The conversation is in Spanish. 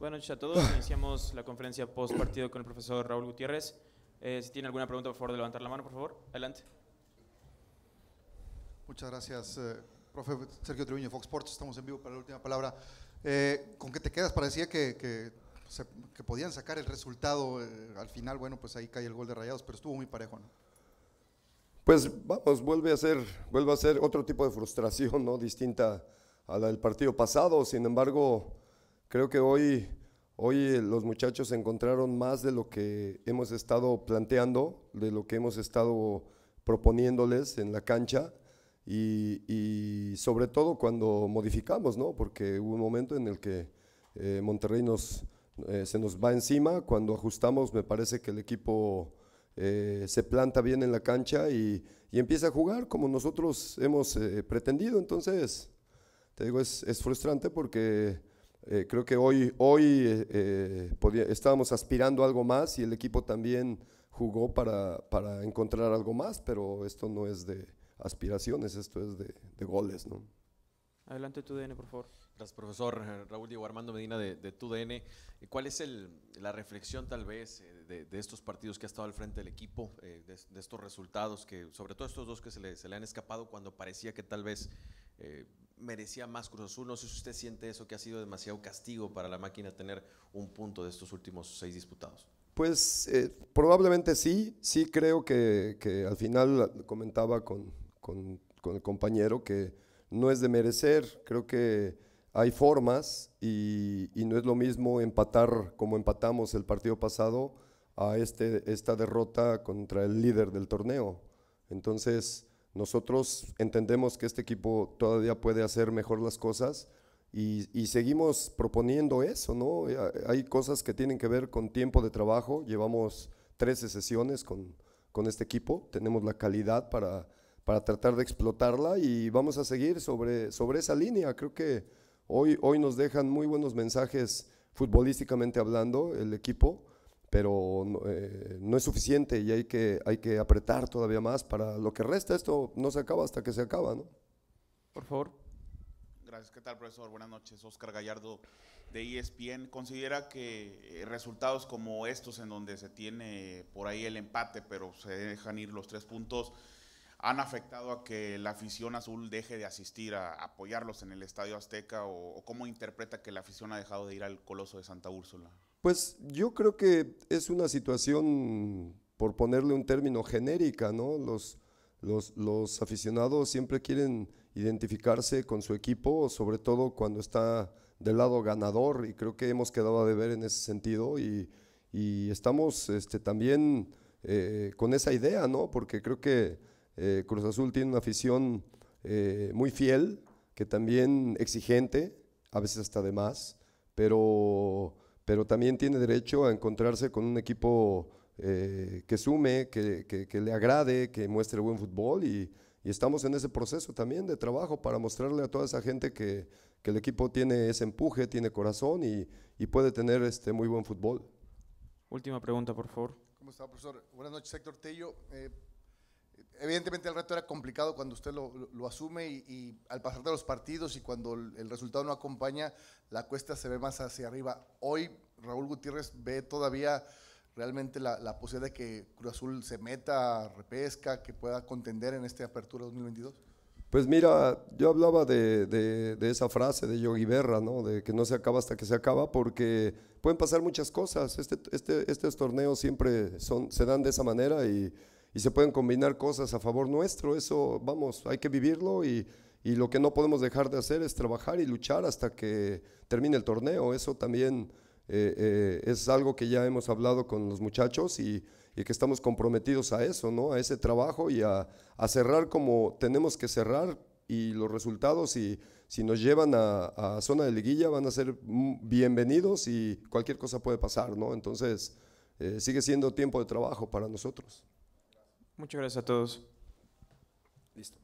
Buenas noches a todos. Iniciamos la conferencia post partido con el profesor Raúl Gutiérrez. Eh, si tiene alguna pregunta, por favor, de levantar la mano, por favor. Adelante. Muchas gracias, eh, profe Sergio Treviño, Fox Sports. Estamos en vivo para la última palabra. Eh, ¿Con qué te quedas? Parecía que, que, podían sacar el resultado. al final, bueno, pues ahí cae el gol de Rayados, pero estuvo muy parejo, ¿no? Pues vamos, vuelve a ser, vuelve a ser otro tipo de frustración, ¿no? Distinta a la del partido pasado. Sin embargo, Creo que hoy, hoy eh, los muchachos encontraron más de lo que hemos estado planteando, de lo que hemos estado proponiéndoles en la cancha y, y sobre todo cuando modificamos, ¿no? Porque hubo un momento en el que eh, Monterrey nos, eh, se nos va encima, cuando ajustamos me parece que el equipo se planta bien en la cancha y, y empieza a jugar como nosotros hemos pretendido, entonces te digo, es, es frustrante porque eh, creo que hoy, hoy eh, eh, estábamos aspirando a algo más y el equipo también jugó para, para, encontrar algo más, pero esto no es de aspiraciones, esto es de, de goles. ¿no? Adelante tu DN, por favor. Gracias, profesor Raúl Diego Armando Medina de, de TUDN. ¿Cuál es el, la reflexión tal vez de, de, estos partidos que ha estado al frente del equipo, de, estos resultados, que sobre todo estos dos que se le, se le han escapado cuando parecía que tal vez merecía más Cruz Azul. No sé si usted siente eso, que ha sido demasiado castigo para la máquina tener un punto de estos últimos seis disputados. Pues eh, probablemente sí, sí creo que, al final comentaba con, el compañero que no es de merecer, creo que hay formas y, no es lo mismo empatar como empatamos el partido pasado a este, esta derrota contra el líder del torneo. Entonces, nosotros entendemos que este equipo todavía puede hacer mejor las cosas y, seguimos proponiendo eso, ¿no? Eh, hay cosas que tienen que ver con tiempo de trabajo. Llevamos 13 sesiones con, con este equipo, tenemos la calidad para, para tratar de explotarla y vamos a seguir sobre, sobre esa línea. Creo que hoy, hoy nos dejan muy buenos mensajes futbolísticamente hablando el equipo pero eh, no es suficiente y hay que, hay que apretar todavía más para lo que resta. Esto no se acaba hasta que se acaba, ¿no? Por favor. Gracias. ¿Qué tal, profesor? Buenas noches. Oscar Gallardo de ESPN. ¿Considera que eh, resultados como estos, en donde se tiene por ahí el empate, pero se dejan ir los tres puntos, han afectado a que la afición azul deje de asistir a apoyarlos en el Estadio Azteca? o cómo interpreta que la afición ha dejado de ir al Coloso de Santa Úrsula? Pues yo creo que es una situación, por ponerle un término genérica, ¿no? Los, aficionados siempre quieren identificarse con su equipo, sobre todo cuando está del lado ganador, y creo que hemos quedado a deber en ese sentido, y, estamos este, también eh, con esa idea, ¿no? Porque creo que eh, Cruz Azul tiene una afición eh, muy fiel, que también exigente, a veces hasta de más, pero pero también tiene derecho a encontrarse con un equipo eh, que sume, que, le agrade, que muestre buen fútbol y, estamos en ese proceso también de trabajo para mostrarle a toda esa gente que, el equipo tiene ese empuje, tiene corazón y, puede tener este muy buen fútbol. Última pregunta, por favor. ¿Cómo está, profesor? Buenas noches, Héctor Tello. Eh, Evidentemente el reto era complicado cuando usted lo, asume y, al pasar de los partidos y cuando el, resultado no acompaña, la cuesta se ve más hacia arriba. Hoy Raúl Gutiérrez ve todavía realmente la, posibilidad de que Cruz Azul se meta, repesca, que pueda contender en esta apertura 2022. Pues mira, yo hablaba de, esa frase de Yogi Berra, ¿no? De que no se acaba hasta que se acaba, porque pueden pasar muchas cosas. este, este estos torneos siempre son, se dan de esa manera y y se pueden combinar cosas a favor nuestro. Eso, vamos, hay que vivirlo y, y lo que no podemos dejar de hacer es trabajar y luchar hasta que termine el torneo. Eso también eh, eh, es algo que ya hemos hablado con los muchachos y, y, que estamos comprometidos a eso, ¿no? A ese trabajo y a, a cerrar como tenemos que cerrar y los resultados y si nos llevan a, a, zona de liguilla van a ser bienvenidos y cualquier cosa puede pasar, ¿no? Entonces eh, sigue siendo tiempo de trabajo para nosotros. Muchas gracias a todos. Listo.